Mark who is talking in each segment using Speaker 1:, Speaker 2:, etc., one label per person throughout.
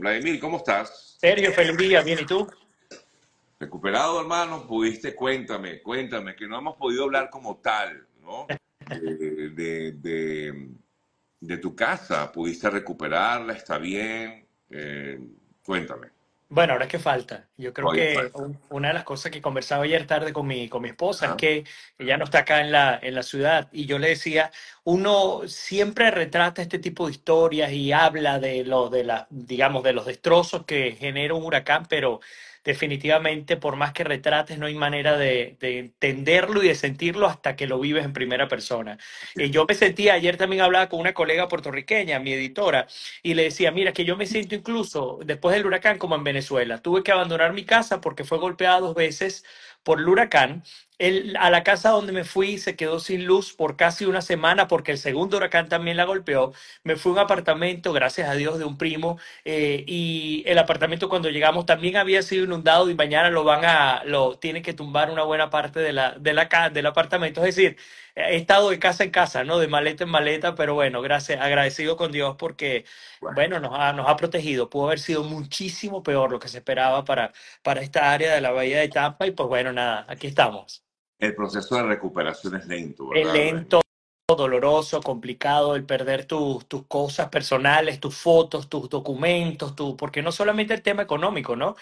Speaker 1: Vladimir, ¿cómo estás? Sergio, feliz día, bien, ¿y tú? Recuperado, hermano, pudiste, cuéntame, cuéntame, que no hemos podido hablar como tal, ¿no? de, tu casa, ¿pudiste recuperarla? ¿Está bien? Eh, cuéntame.
Speaker 2: Bueno, ahora es que falta. Yo creo que una de las cosas que conversaba ayer tarde con mi, con mi esposa es que ella no está acá en la, en la ciudad y yo le decía, uno siempre retrata este tipo de historias y habla de los, de las digamos, de los destrozos que genera un huracán, pero definitivamente por más que retrates, no hay manera de, entenderlo y de sentirlo hasta que lo vives en primera persona. Y eh, yo me sentía, ayer también hablaba con una colega puertorriqueña, mi editora, y le decía, mira, que yo me siento incluso después del huracán como en Venezuela. Tuve que abandonar mi casa porque fue golpeada dos veces por el huracán a la casa donde me fui se quedó sin luz por casi una semana porque el segundo huracán también la golpeó. Me fui a un apartamento, gracias a Dios, de un primo eh, y el apartamento cuando llegamos también había sido inundado y mañana lo van a, lo tienen que tumbar una buena parte de la, de la, del apartamento. Es decir, he estado de casa en casa, ¿no? De maleta en maleta, pero bueno, gracias, agradecido con Dios porque, bueno, nos, ha, protegido. Pudo haber sido muchísimo peor lo que se esperaba para, para esta área de la Bahía de Tampa y pues bueno, nada, aquí estamos.
Speaker 1: El proceso de recuperación es lento, ¿verdad? Es
Speaker 2: lento, doloroso, complicado, el perder tus, tus cosas personales, tus fotos, tus documentos, porque no solamente el tema económico, ¿no?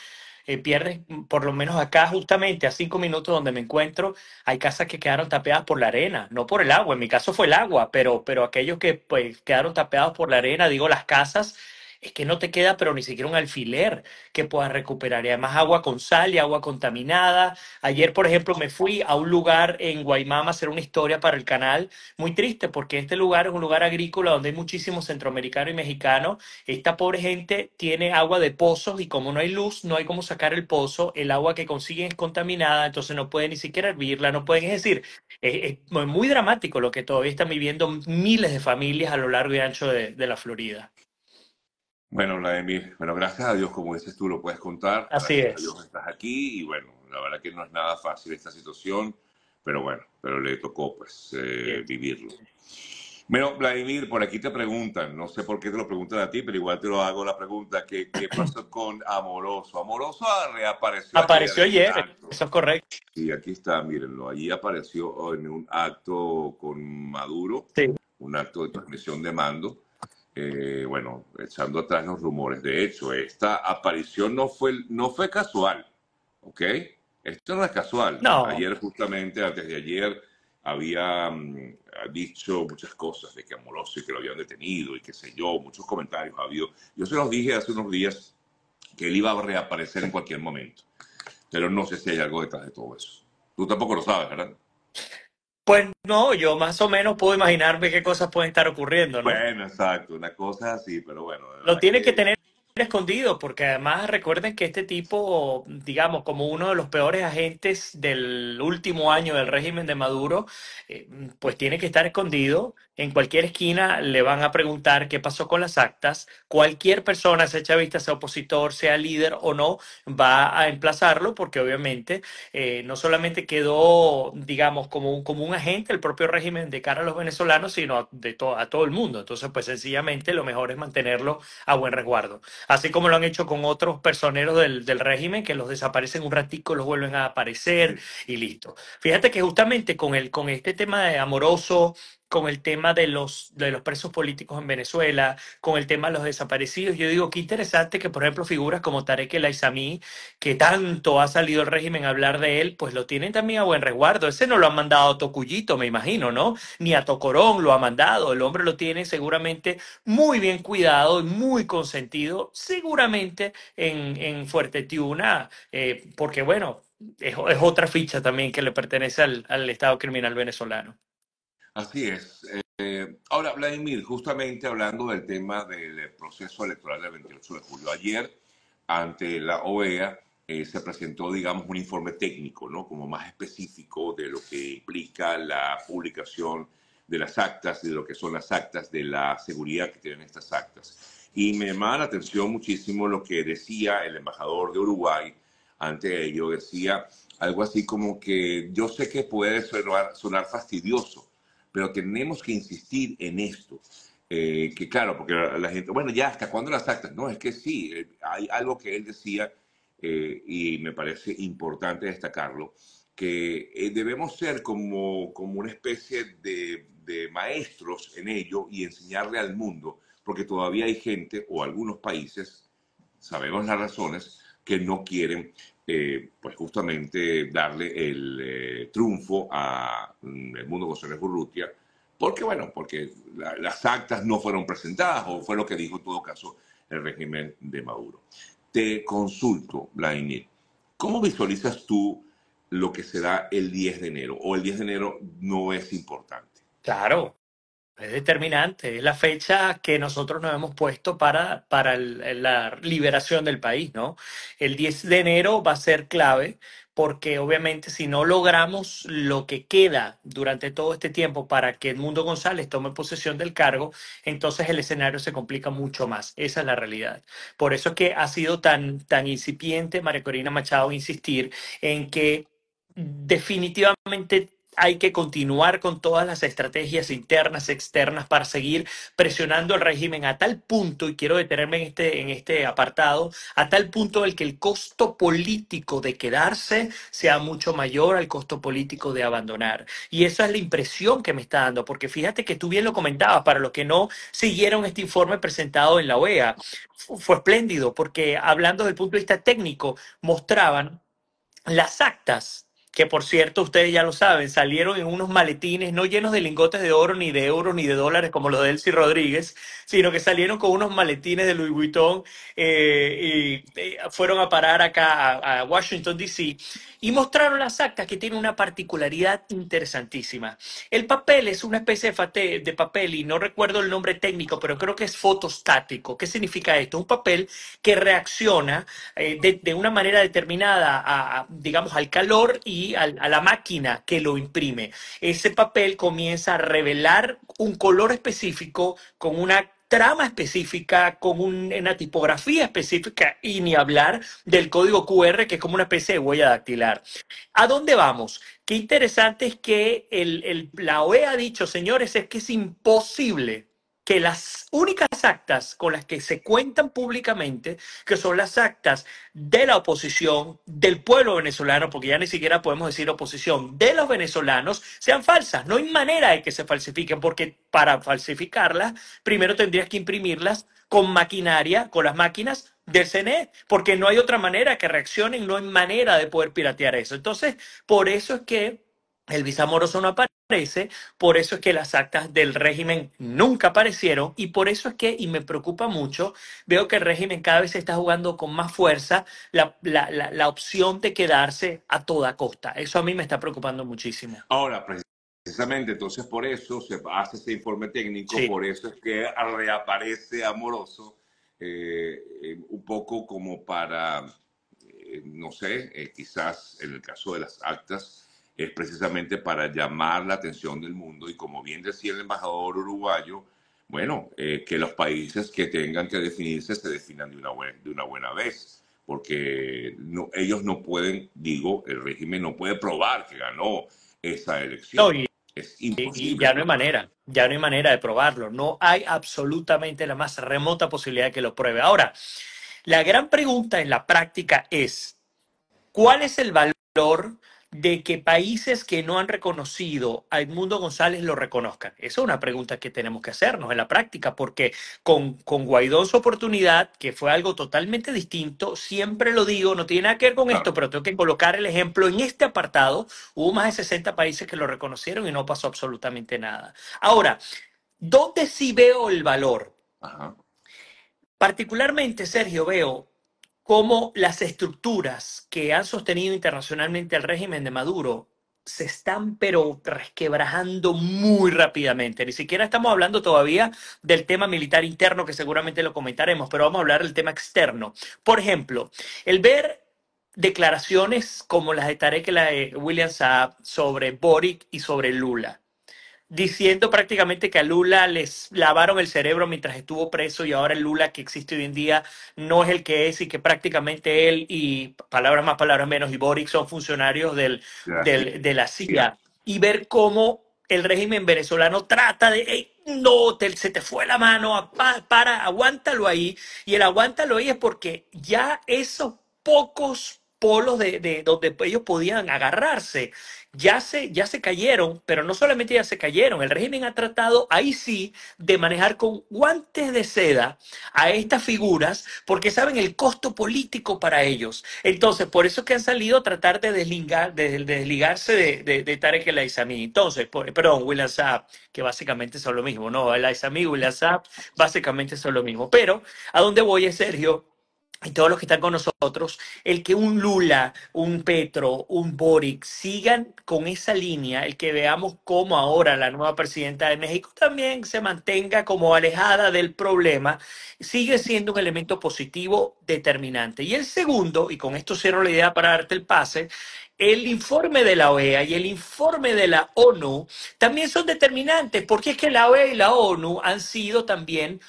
Speaker 2: Eh, pierdes, mm, por lo menos acá justamente a cinco minutos donde me encuentro, hay casas que quedaron tapeadas por la arena, no por el agua, en mi caso fue el agua, pero, pero aquellos que pues, quedaron tapeados por la arena, digo las casas, es que no te queda, pero ni siquiera un alfiler que puedas recuperar. Y además agua con sal y agua contaminada. Ayer, por ejemplo, me fui a un lugar en Guaymama a hacer una historia para el canal. Muy triste, porque este lugar es un lugar agrícola donde hay muchísimos centroamericanos y mexicanos. Esta pobre gente tiene agua de pozos y como no hay luz, no hay cómo sacar el pozo. El agua que consiguen es contaminada, entonces no pueden ni siquiera hervirla, no pueden. Es decir, es, muy dramático lo que todavía están viviendo miles de familias a lo largo y ancho de la Florida.
Speaker 1: Bueno, Vladimir, bueno, gracias a Dios, como dices tú, lo puedes contar. Así gracias es. A Dios estás aquí y bueno, la verdad que no es nada fácil esta situación, pero bueno, pero le tocó pues eh, vivirlo. Bueno, Vladimir, por aquí te preguntan, no sé por qué te lo preguntan a ti, pero igual te lo hago la pregunta, ¿qué, qué pasó con Amoroso? Amoroso reapareció. Apareció ayer, eso es correcto. Sí, aquí está, mírenlo, allí apareció en un acto con Maduro, un acto de transmisión de mando eh, bueno, echando atrás los rumores. De hecho, esta aparición no fue, no fue casual, ¿ok? Esto no es casual. No. Ayer, justamente, antes de ayer, había mm, dicho muchas cosas de que Amoroso y que lo habían detenido y qué sé yo, muchos comentarios ha habido. Yo se los dije hace unos días que él iba a reaparecer en cualquier momento, pero no sé si hay algo detrás de todo eso. Tú tampoco lo sabes, ¿verdad?
Speaker 2: Pues no, yo más o menos puedo imaginarme qué cosas pueden estar ocurriendo, Bueno,
Speaker 1: exacto, una cosa así, pero bueno.
Speaker 2: Lo tiene que tener escondido, porque además recuerden que este tipo, digamos, como uno de los peores agentes del último año del régimen de Maduro, eh, pues tiene que estar escondido. En cualquier esquina le van a preguntar qué pasó con las actas. Cualquier persona, sea chavista, sea opositor, sea líder o no, va a emplazarlo porque obviamente eh, no solamente quedó, digamos, como un, como un agente el propio régimen de cara a los venezolanos, sino de a todo el mundo. Entonces, pues sencillamente lo mejor es mantenerlo a buen resguardo así como lo han hecho con otros personeros del, del régimen que los desaparecen un ratico, los vuelven a aparecer y listo. Fíjate que justamente con, el, con este tema de amoroso, con el tema de los, de los presos políticos en Venezuela, con el tema de los desaparecidos. Yo digo, qué interesante que, por ejemplo, figuras como Tarek El Aizami, que tanto ha salido el régimen a hablar de él, pues lo tienen también a buen resguardo. Ese no lo han mandado a Tocuyito, me imagino, ¿no? Ni a Tocorón lo ha mandado. El hombre lo tiene seguramente muy bien cuidado y muy consentido, seguramente en, Fuerte Tiuna, eh, porque bueno, es, otra ficha también que le pertenece al Estado criminal venezolano.
Speaker 1: Así es. Eh, ahora, Vladimir, justamente hablando del tema del proceso electoral del 28 de julio, ayer ante la OEA eh, se presentó, digamos, un informe técnico, ¿no? Como más específico de lo que implica la publicación de las actas y de lo que son las actas, de la seguridad que tienen estas actas. Y me llamaba la atención muchísimo lo que decía el embajador de Uruguay ante ello. Decía algo así como que yo sé que puede sonar fastidioso, pero tenemos que insistir en esto. Eh, que claro, porque la, gente, bueno, ya hasta cuándo las actas. No, es que sí, eh, hay algo que él decía eh, y me parece importante destacarlo, que debemos ser como, como una especie de, de, maestros en ello y enseñarle al mundo, porque todavía hay gente o algunos países, sabemos las razones, que no quieren eh, pues justamente darle el eh, triunfo a mm, el mundo González Urrutia, porque bueno, porque las actas no fueron presentadas o fue lo que dijo en todo caso el régimen de Maduro. Te consulto, Vladimir, ¿cómo visualizas tú lo que será el 10 de enero? ¿O el 10 de enero no es importante? Claro,
Speaker 2: es determinante, es la fecha que nosotros nos hemos puesto para, la liberación del país, ¿no? El 10 de enero va a ser clave porque obviamente si no logramos lo que queda durante todo este tiempo para que Edmundo González tome posesión del cargo, entonces el escenario se complica mucho más. Esa es la realidad. Por eso es que ha sido tan, tan incipiente María Corina Machado insistir en que definitivamente hay que continuar con todas las estrategias internas, externas, para seguir presionando al régimen a tal punto, y quiero detenerme en este, este apartado, a tal punto el que el costo político de quedarse sea mucho mayor al costo político de abandonar. Y esa es la impresión que me está dando, porque fíjate que tú bien lo comentabas, para los que no siguieron este informe presentado en la OEA, fue espléndido, porque hablando del punto de vista técnico, mostraban las actas que por cierto ustedes ya lo saben, salieron en unos maletines no llenos de lingotes de oro, ni de euros, ni de dólares como los de Elsie Rodríguez, sino que salieron con unos maletines de Louis Vuitton eh, y eh, fueron a parar acá a, Washington, D.C. y mostraron las actas que tienen una particularidad interesantísima. El papel es una especie de, papel y no recuerdo el nombre técnico, pero creo que es fotostático. ¿Qué significa esto? Un papel que reacciona eh, de, una manera determinada, a, digamos, al calor y a, la máquina que lo imprime. Ese papel comienza a revelar un color específico con una trama específica, con una tipografía específica y ni hablar del código QR, que es como una especie de huella dactilar. ¿A dónde vamos? Qué interesante es que la OEA ha dicho, señores, es que es imposible que las únicas actas con las que se cuentan públicamente, que son las actas de la oposición, del pueblo venezolano, porque ya ni siquiera podemos decir oposición, de los venezolanos, sean falsas. No hay manera de que se falsifiquen, porque para falsificarlas, primero tendrías que imprimirlas con maquinaria, con las máquinas del CNE, porque no hay otra manera que reaccionen, no hay manera de poder piratear eso. Entonces, por eso es que el visa no aparece por eso es que las actas del régimen nunca aparecieron y por eso es que, y me preocupa mucho, veo que el régimen cada vez está jugando con más fuerza la, opción de quedarse a toda costa. Eso a mí
Speaker 1: me está preocupando muchísimo. Ahora, precisamente, entonces por eso se hace ese informe técnico, por eso es que reaparece Amoroso eh, eh, un poco como para, eh, no sé, quizás en el caso de las actas, es precisamente para llamar la atención del mundo y como bien decía el embajador uruguayo, bueno, eh, que los países que tengan que definirse se definan de una, buena, de una buena vez, porque ellos no pueden, digo, el régimen no puede probar que ganó esa elección. es ya no hay manera, ya no hay manera de
Speaker 2: probarlo, no hay absolutamente la más remota posibilidad que lo pruebe. Ahora, la gran pregunta en la práctica es, ¿cuál es el valor? de que países que no han reconocido a Edmundo González lo reconozcan? Esa es una pregunta que tenemos que hacernos en la práctica, porque con, con Guaidó su oportunidad, que fue algo totalmente distinto, siempre lo digo, no tiene nada que ver con esto, pero tengo que colocar el ejemplo. En este apartado hubo más de 60 países que lo reconocieron y no pasó absolutamente nada. Ahora, ¿dónde sí veo el valor? Particularmente, Sergio, veo cómo las estructuras que han sostenido internacionalmente al régimen de Maduro se están pero resquebrajando muy rápidamente. Ni siquiera estamos hablando todavía del tema militar interno, que seguramente lo comentaremos, pero vamos a hablar del tema externo. Por ejemplo, el ver declaraciones como las de Tarek la de William Saab sobre Boric y sobre Lula diciendo prácticamente que a Lula les lavaron el cerebro mientras estuvo preso y ahora el Lula que existe hoy en día no es el que es y que prácticamente él y palabras más, palabras menos y Boric son funcionarios del, de la CIA. Y ver cómo el régimen venezolano trata de, no, te, se te fue la mano, para, aguántalo ahí. Y el aguántalo ahí es porque ya esos pocos polos de, donde ellos podían agarrarse. Ya se, ya se cayeron, pero no solamente ya se cayeron, el régimen ha tratado ahí sí de manejar con guantes de seda a estas figuras porque saben el costo político para ellos. Entonces, por eso es que han salido a tratar de, desligarse de, de, Tarek El Aizami. Entonces, perdón, william Saab, que básicamente son lo mismo, ¿no? El Aizami, william Saab, básicamente son lo mismo. Pero, ¿a dónde voy, Sergio? y todos los que están con nosotros, el que un Lula, un Petro, un Boric sigan con esa línea, el que veamos cómo ahora la nueva presidenta de México también se mantenga como alejada del problema, sigue siendo un elemento positivo determinante. Y el segundo, y con esto cierro la idea para darte el pase, el informe de la OEA y el informe de la ONU también son determinantes, porque es que la OEA y la ONU han sido también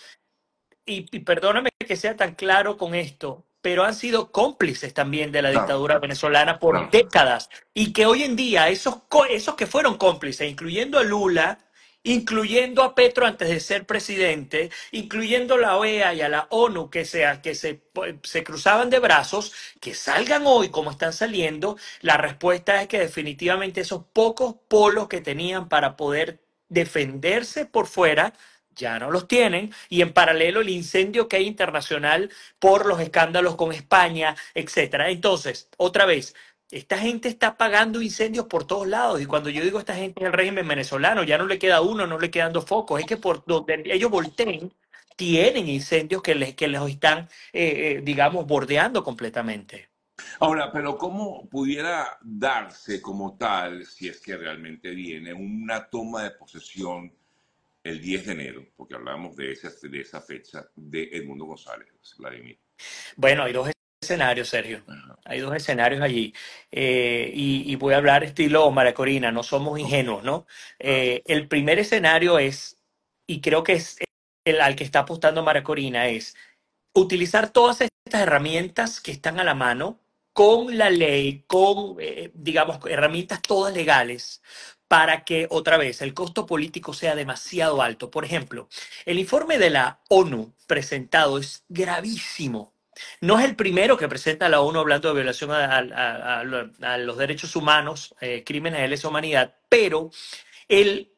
Speaker 2: y, perdóname que sea tan claro con esto, pero han sido cómplices también de la dictadura venezolana por décadas y que hoy en día esos, esos que fueron cómplices, incluyendo a Lula, incluyendo a Petro antes de ser presidente, incluyendo e a la OEA y a la ONU que, sea, que se, cruzaban de brazos, que salgan hoy como están saliendo, la respuesta es que definitivamente esos pocos polos que tenían para poder defenderse por fuera ya no los tienen, y en paralelo el incendio que hay internacional por los escándalos con España, etcétera. Entonces, otra vez, esta gente está pagando incendios por todos lados. Y cuando yo digo esta gente es el régimen venezolano, ya no le queda uno, no le quedan dos focos. Es que por donde ellos volteen, tienen incendios que les, que están, eh, eh, digamos, bordeando completamente.
Speaker 1: Ahora, pero ¿cómo pudiera darse como tal, si es que realmente viene, una toma de posesión el 10 de enero, porque hablamos de esa, de esa fecha de Edmundo González, Vladimir. Bueno,
Speaker 2: hay dos escenarios, Sergio. Hay dos escenarios allí. Eh, y, voy a hablar estilo Corina, no somos ingenuos, ¿no? Ah. Eh, el primer escenario es, y creo que es el al que está apostando Mara Corina, es utilizar todas estas herramientas que están a la mano con la ley, con, eh, digamos, herramientas todas legales para que otra vez el costo político sea demasiado alto. Por ejemplo, el informe de la ONU presentado es gravísimo. No es el primero que presenta la ONU hablando de violación a, los derechos humanos, eh, crímenes de lesa humanidad, pero el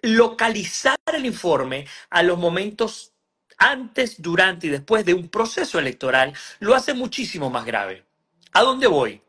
Speaker 2: localizar el informe a los momentos antes, durante y después de un proceso electoral lo hace muchísimo más grave. ¿A dónde voy?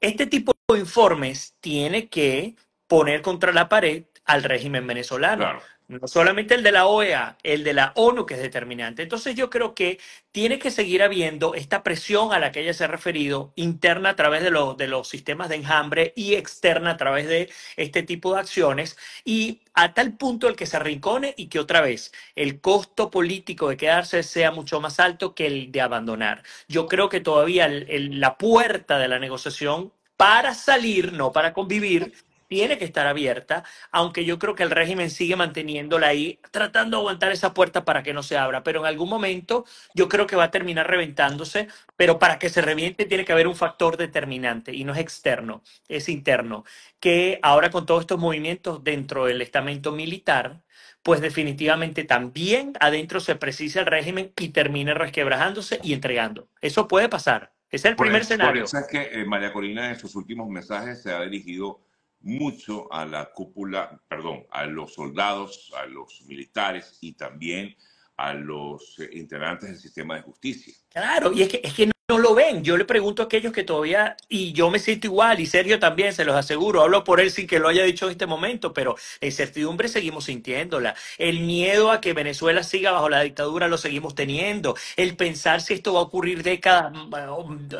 Speaker 2: Este tipo de informes tiene que poner contra la pared al régimen venezolano. No solamente el de la OEA, el de la ONU que es determinante. Entonces yo creo que tiene que seguir habiendo esta presión a la que ella se ha referido, interna a través de, los, de los sistemas de enjambre y externa a través de este tipo de acciones, y a tal punto el que se arrincone y que otra vez el costo político de quedarse sea mucho más alto que el de abandonar. Yo creo que todavía la puerta de la negociación para salir, no para convivir, tiene que estar abierta, aunque yo creo que el régimen sigue manteniéndola ahí, tratando de aguantar esa puerta para que no se abra, pero en algún momento yo creo que va a terminar reventándose, pero para que se reviente tiene que haber un factor determinante y no es externo, es interno, que ahora con todos estos movimientos dentro del estamento militar, pues definitivamente también adentro se precisa el régimen y termine resquebrajándose y entregando.
Speaker 1: Eso puede pasar. Es el primer pues, escenario. Por eso es que eh, María Corina en sus últimos mensajes se ha dirigido mucho a la cúpula, perdón, a los soldados, a los militares y también a los eh, integrantes del sistema de justicia. Claro, y es que, es no lo ven. Yo le pregunto a aquellos que todavía, y yo me siento igual, y Sergio también, se
Speaker 2: los aseguro, hablo por él sin que lo haya dicho en este momento, pero la incertidumbre seguimos sintiéndola. El miedo a que Venezuela siga bajo la dictadura lo seguimos teniendo. El pensar si esto va a ocurrir décadas,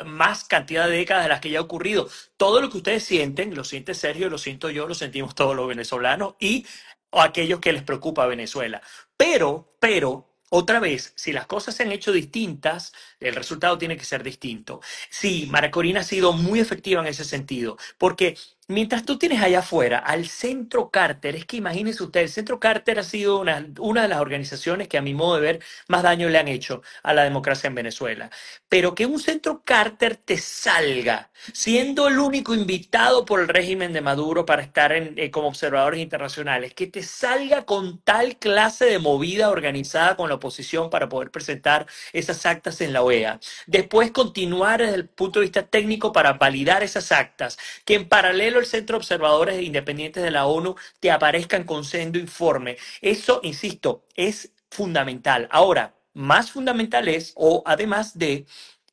Speaker 2: más cantidad de décadas de las que ya ha ocurrido. Todo lo que ustedes sienten, lo siente Sergio, lo siento yo, lo sentimos todos los venezolanos y aquellos que les preocupa Venezuela. Pero, pero, otra vez, si las cosas se han hecho distintas, el resultado tiene que ser distinto. Sí, Mara ha sido muy efectiva en ese sentido, porque mientras tú tienes allá afuera al Centro Carter, es que imagínense ustedes, el Centro Carter ha sido una, de las organizaciones que a mi modo de ver más daño le han hecho a la democracia en Venezuela. Pero que un Centro Carter te salga, siendo el único invitado por el régimen de Maduro para estar en, eh, como observadores internacionales, que te salga con tal clase de movida organizada con la oposición para poder presentar esas actas en la OEA. Después continuar desde el punto de vista técnico para validar esas actas, que en paralelo el Centro de Observadores Independientes de la ONU te aparezcan con sendo informe. Eso, insisto, es fundamental. Ahora, más fundamental es, o además de,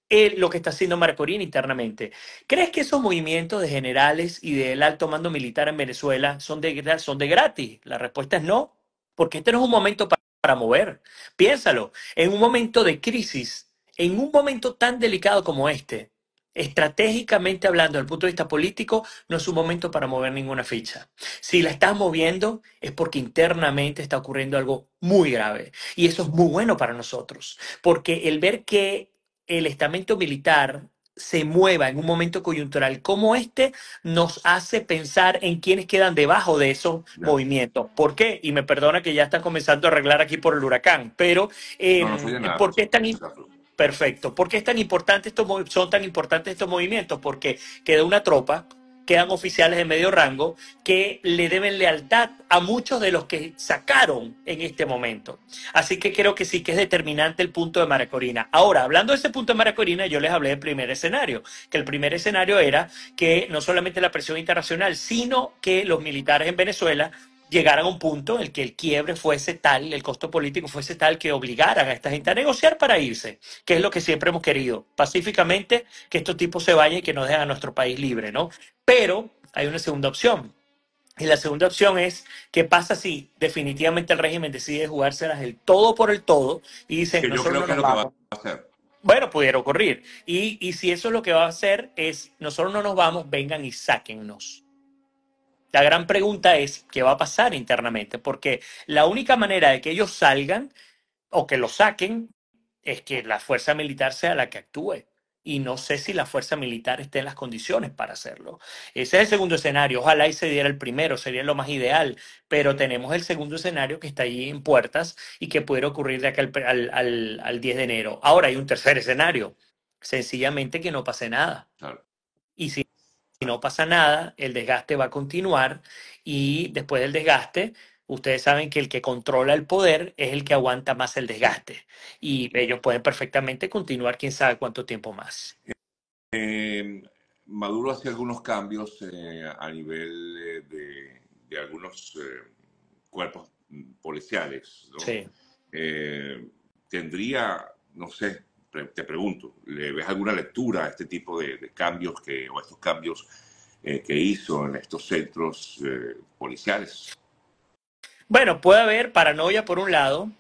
Speaker 2: eh, lo que está haciendo Marcorín internamente. ¿Crees que esos movimientos de generales y del alto mando militar en Venezuela son de, son de gratis? La respuesta es no, porque este no es un momento para mover. Piénsalo, en un momento de crisis, en un momento tan delicado como este, estratégicamente hablando, desde el punto de vista político, no es un momento para mover ninguna ficha. Si la estás moviendo es porque internamente está ocurriendo algo muy grave. Y eso es muy bueno para nosotros, porque el ver que el estamento militar se mueva en un momento coyuntural como este, nos hace pensar en quienes quedan debajo de esos movimientos. ¿Por qué? Y me perdona que ya están comenzando a arreglar aquí por el huracán, pero eh, ¿por qué están... Perfecto. ¿Por qué es tan importante son tan importantes estos movimientos? Porque queda una tropa, quedan oficiales de medio rango que le deben lealtad a muchos de los que sacaron en este momento. Así que creo que sí que es determinante el punto de Maracorina. Ahora, hablando de ese punto de Maracorina, yo les hablé del primer escenario, que el primer escenario era que no solamente la presión internacional, sino que los militares en Venezuela llegaran a un punto en el que el quiebre fuese tal, el costo político fuese tal que obligaran a esta gente a negociar para irse, que es lo que siempre hemos querido, pacíficamente, que estos tipos se vayan y que nos dejen a nuestro país libre, ¿no? Pero hay una segunda opción. Y la segunda opción es, ¿qué pasa si definitivamente el régimen decide jugárselas el todo por el todo y dicen, que yo creo que Lo que va a hacer. Bueno, pudiera ocurrir. Y, y si eso es lo que va a hacer es, nosotros no nos vamos, vengan y sáquennos. La gran pregunta es qué va a pasar internamente, porque la única manera de que ellos salgan o que lo saquen es que la fuerza militar sea la que actúe. Y no sé si la fuerza militar esté en las condiciones para hacerlo. Ese es el segundo escenario. Ojalá y se diera el primero, sería lo más ideal. Pero tenemos el segundo escenario que está ahí en puertas y que puede ocurrir de acá al, al, al 10 de enero. Ahora hay un tercer escenario. Sencillamente que no pase nada. Y si no pasa nada, el desgaste va a continuar y después del desgaste, ustedes saben que el que controla el poder es el que aguanta más el desgaste y ellos pueden perfectamente continuar quién sabe cuánto tiempo más.
Speaker 1: Em, Maduro hace algunos cambios eh, a nivel eh, de, algunos eh, cuerpos mm, policiales. ¿Tendría, no sé, te pregunto, ¿le ves alguna lectura a este tipo de, cambios que, o estos cambios eh, que hizo en estos centros eh, policiales?
Speaker 2: Bueno, puede haber paranoia por un lado,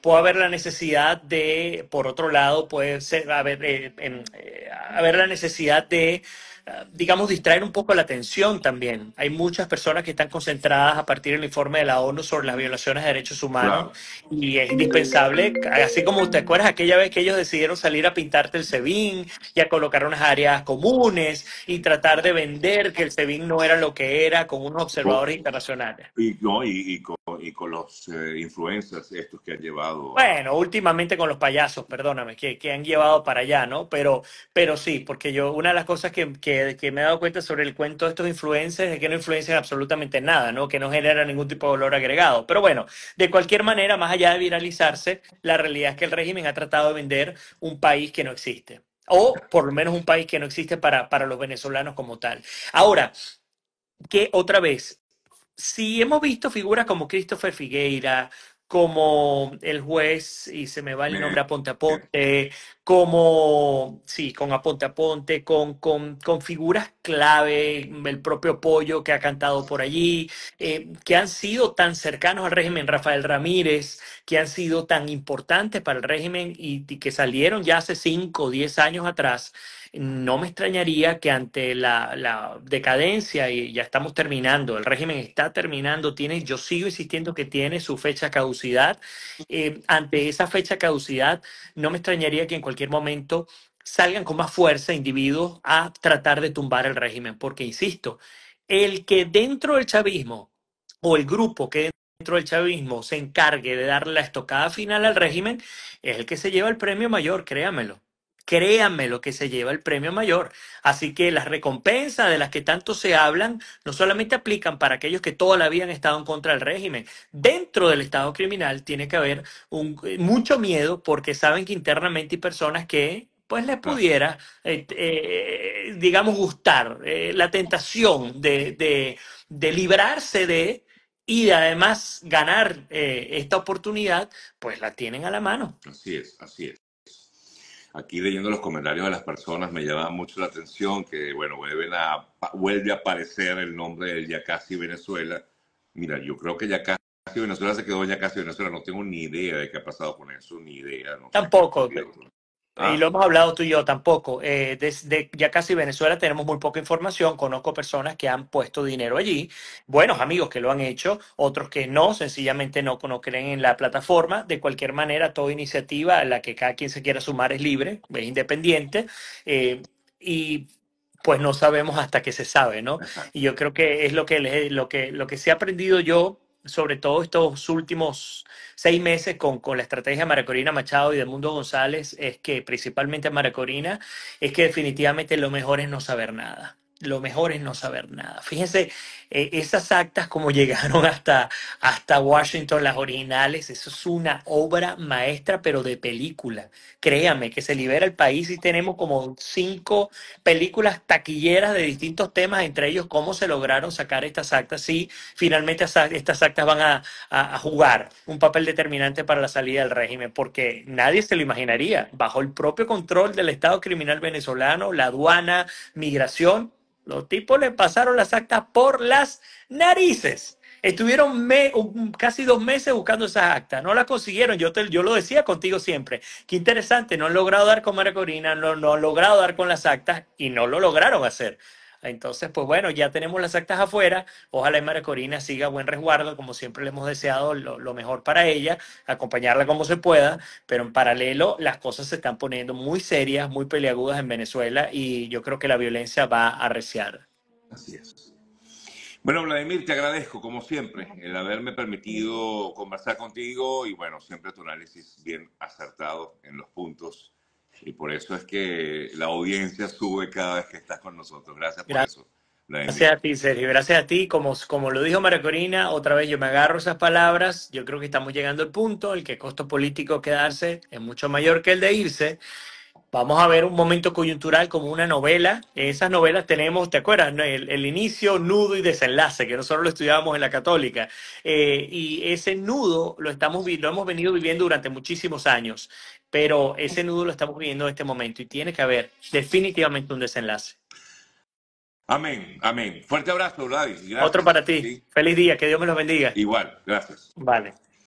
Speaker 2: puede haber la necesidad de, por otro lado, puede ser, eh, eh, haber, la necesidad de, ah, digamos, distraer un poco la atención también. Hay muchas personas que están concentradas a partir del informe de la ONU sobre las violaciones de derechos humanos y es indispensable, así como usted acuerdas aquella vez que ellos decidieron salir a pintarte el SEBIN y a colocar unas áreas comunes y tratar de vender que el SEBIN no era lo que era con unos observadores internacionales.
Speaker 1: Y, no, con, y con los eh, influencers estos que han llevado bueno,
Speaker 2: últimamente con los payasos, perdóname, que, han llevado para allá, ¿no? Pero, pero sí, porque yo, una de las cosas que, que, me he dado cuenta sobre el cuento de estos influencers es que no influencian absolutamente nada, ¿no? Que no genera ningún tipo de valor agregado. Pero bueno, de cualquier manera, más allá de viralizarse, la realidad es que el régimen ha tratado de vender un país que no existe. O por lo menos un país que no existe para, para los venezolanos como tal. Ahora, que otra vez, si hemos visto figuras como Christopher Figueira, como el juez, y se me va el nombre Aponte Aponte, eh, como, sí, con Aponte con, con, figuras clave, el propio Pollo que ha cantado por allí, eh, que han sido tan cercanos al régimen, Rafael Ramírez, que han sido tan importantes para el régimen y, que salieron ya hace cinco o diez años atrás no me extrañaría que ante la, decadencia, y ya estamos terminando, el régimen está terminando, tiene, yo sigo insistiendo que tiene su fecha caducidad, eh, ante esa fecha caducidad, no me extrañaría que en cualquier momento salgan con más fuerza individuos a tratar de tumbar el régimen, porque insisto, el que dentro del chavismo o el grupo que dentro del chavismo se encargue de dar la estocada final al régimen es el que se lleva el premio mayor, créamelo créanme lo que se lleva el premio mayor. Así que las recompensas de las que tanto se hablan no solamente aplican para aquellos que toda la han estado en contra del régimen. Dentro del Estado criminal tiene que haber eh, mucho miedo porque saben que internamente hay personas que pues les pudiera, eh, eh, digamos, gustar la tentación de, librarse de y además ganar esta oportunidad, pues la tienen a la mano.
Speaker 1: Así es, así es aquí leyendo los comentarios de las personas me llama mucho la atención que, bueno, a, vuelve a aparecer el nombre del Yacasi Venezuela. Mira, yo creo que Yacasi Venezuela se quedó en Yacasi Venezuela. No tengo ni idea de qué ha pasado con eso, ni idea. No Tampoco. Y ah. lo hemos hablado tú y
Speaker 2: yo tampoco. Eh, desde ya casi Venezuela tenemos muy poca información. Conozco personas que han puesto dinero allí, buenos amigos que lo han hecho, otros que no, sencillamente no, no creen en la plataforma. De cualquier manera, toda iniciativa a la que cada quien se quiera sumar es libre, es independiente. Eh, y pues no sabemos hasta que se sabe, ¿no? Y yo creo que es lo que, lo que, lo que se ha aprendido yo sobre todo estos últimos seis meses con, con la estrategia de Maracorina Machado y de Mundo González, es que principalmente Maracorina, es que definitivamente lo mejor es no saber nada lo mejor es no saber nada. Fíjense eh, esas actas como llegaron hasta, Washington, las originales, eso es una obra maestra, pero de película. Créame que se libera el país y tenemos como cinco películas taquilleras de distintos temas, entre ellos cómo se lograron sacar estas actas, y finalmente estas actas van a jugar un papel determinante para la salida del régimen, porque nadie se lo imaginaría, bajo el propio control del Estado criminal venezolano, la aduana, migración, los tipos le pasaron las actas por las narices. Estuvieron casi dos meses buscando esas actas, no las consiguieron, yo, yo lo decía contigo siempre, qué interesante, no han logrado dar con María Corina, no han logrado dar con las actas y no lo lograron hacer. Entonces, pues bueno, ya tenemos las actas afuera. Ojalá María Corina siga buen resguardo, como siempre le hemos deseado lo, lo, mejor para ella, acompañarla como se pueda, pero en paralelo las cosas se están poniendo muy serias, muy peleagudas en Venezuela y yo creo que la violencia va a arreciar. Así es.
Speaker 1: Bueno, Vladimir, te agradezco como siempre el haberme permitido conversar contigo y bueno, siempre tu análisis bien acertado en los puntos y por eso es que la audiencia sube cada vez que estás con nosotros. Gracias por eso. Gracias a ti, Sergio.
Speaker 2: Gracias a ti. Como, como lo dijo María Corina, otra vez yo me agarro esas palabras. Yo creo que estamos llegando al punto el que costo político quedarse es mucho mayor que el de irse. Vamos a ver un momento coyuntural como una novela. En esas novelas tenemos, ¿te acuerdas? El, inicio, nudo y desenlace, que nosotros lo estudiábamos en la católica. Eh, y ese nudo lo, estamos, lo hemos venido viviendo durante muchísimos años. Pero ese nudo lo estamos viviendo en este momento y tiene que haber definitivamente un desenlace. Amén, amén. Fuerte abrazo, Gladys. Otro para ti. Feliz día, que Dios me los bendiga. Igual, gracias. Vale.